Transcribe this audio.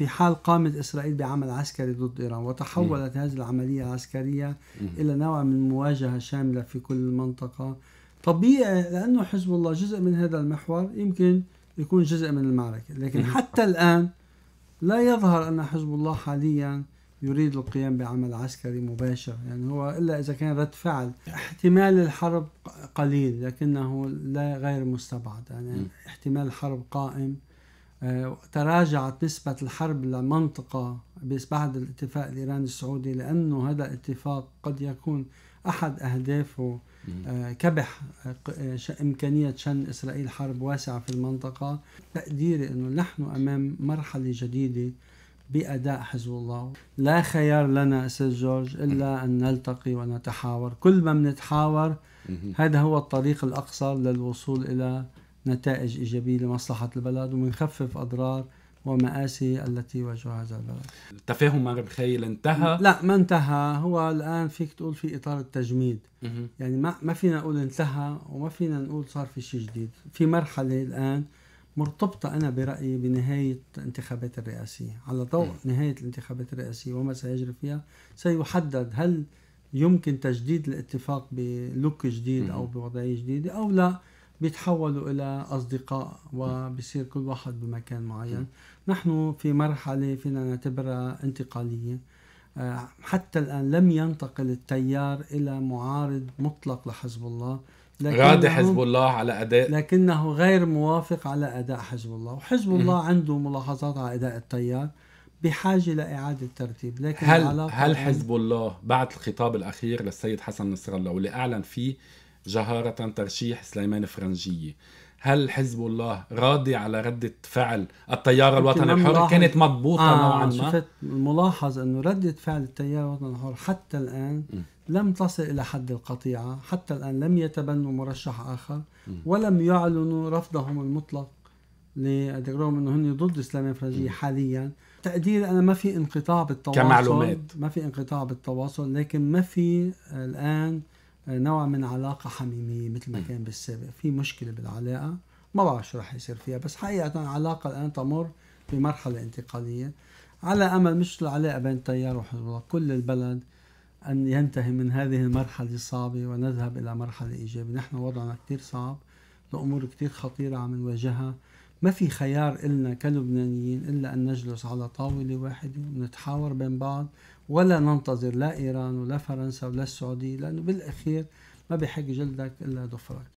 في حال قامت إسرائيل بعمل عسكري ضد إيران وتحولت هذه العملية العسكرية إلى نوع من مواجهة شاملة في كل المنطقة طبيعي لأنه حزب الله جزء من هذا المحور يمكن يكون جزء من المعركة لكن حتى الآن لا يظهر أن حزب الله حاليا يريد القيام بعمل عسكري مباشر يعني هو إلا إذا كان رد فعل احتمال الحرب قليل لكنه لا غير مستبعد يعني احتمال الحرب قائم آه، تراجعت نسبة الحرب لمنطقة بعد الاتفاق الإيراني السعودي لأنه هذا الاتفاق قد يكون أحد أهدافه آه، كبح آه، إمكانية شن إسرائيل حرب واسعة في المنطقة تقديري أنه نحن أمام مرحلة جديدة بأداء حزب الله لا خيار لنا أستاذ جورج إلا أن نلتقي ونتحاور كل ما بنتحاور هذا هو الطريق الأقصر للوصول إلى نتائج إيجابية لمصلحة البلد ومنخفف أضرار ومآسي التي واجهها هذا البلد التفاهم مع بخيل انتهى؟ لا ما انتهى هو الآن فيك تقول في إطار التجميد يعني ما, ما فينا نقول انتهى وما فينا نقول صار في شيء جديد في مرحلة الآن مرتبطة أنا برأيي بنهاية الانتخابات الرئاسية على ضوء نهاية الانتخابات الرئاسية وما سيجري فيها سيحدد هل يمكن تجديد الاتفاق بلوك جديد أو بوضعية جديدة أو لا بيتحولوا إلى أصدقاء وبصير كل واحد بمكان معين نحن في مرحلة فينا نعتبرها انتقالية آه، حتى الآن لم ينتقل التيار إلى معارض مطلق لحزب الله غاد حزب الله على اداء لكنه غير موافق على اداء حزب الله وحزب الله عنده ملاحظات على اداء التيار بحاجه لاعاده ترتيب لكن هل هل حزب الله بعد الخطاب الاخير للسيد حسن نصر الله واللي اعلن فيه جهارة ترشيح سليمان فرنجية هل حزب الله راضي على ردة فعل التيار الوطني الحر كانت مضبوطة آه نوعا ما شفت ملاحظ أنه ردة فعل التيار الوطني الحر حتى الآن م. لم تصل إلى حد القطيعة حتى الآن لم يتبنوا مرشح آخر م. ولم يعلنوا رفضهم المطلق رغم انه هن ضد سليمان فرنجية حاليا تقدير انا ما في انقطاع بالتواصل كمعلومات ما في انقطاع بالتواصل لكن ما في الان نوع من علاقة حميمية مثل ما كان بالسابق في مشكلة بالعلاقة ما بعرف شو رح يصير فيها بس حقيقة العلاقة الآن تمر بمرحلة انتقالية على أمل مش العلاقة بين التيار وحزب الله كل البلد أن ينتهي من هذه المرحلة الصعبة ونذهب إلى مرحلة إيجابية نحن وضعنا كتير صعب الأمور كتير خطيرة عم نواجهها ما في خيار إلنا كلبنانيين إلا أن نجلس على طاولة واحدة ونتحاور بين بعض ولا ننتظر لا إيران ولا فرنسا ولا السعودية لأنه بالأخير ما بيحق جلدك إلا ظفرك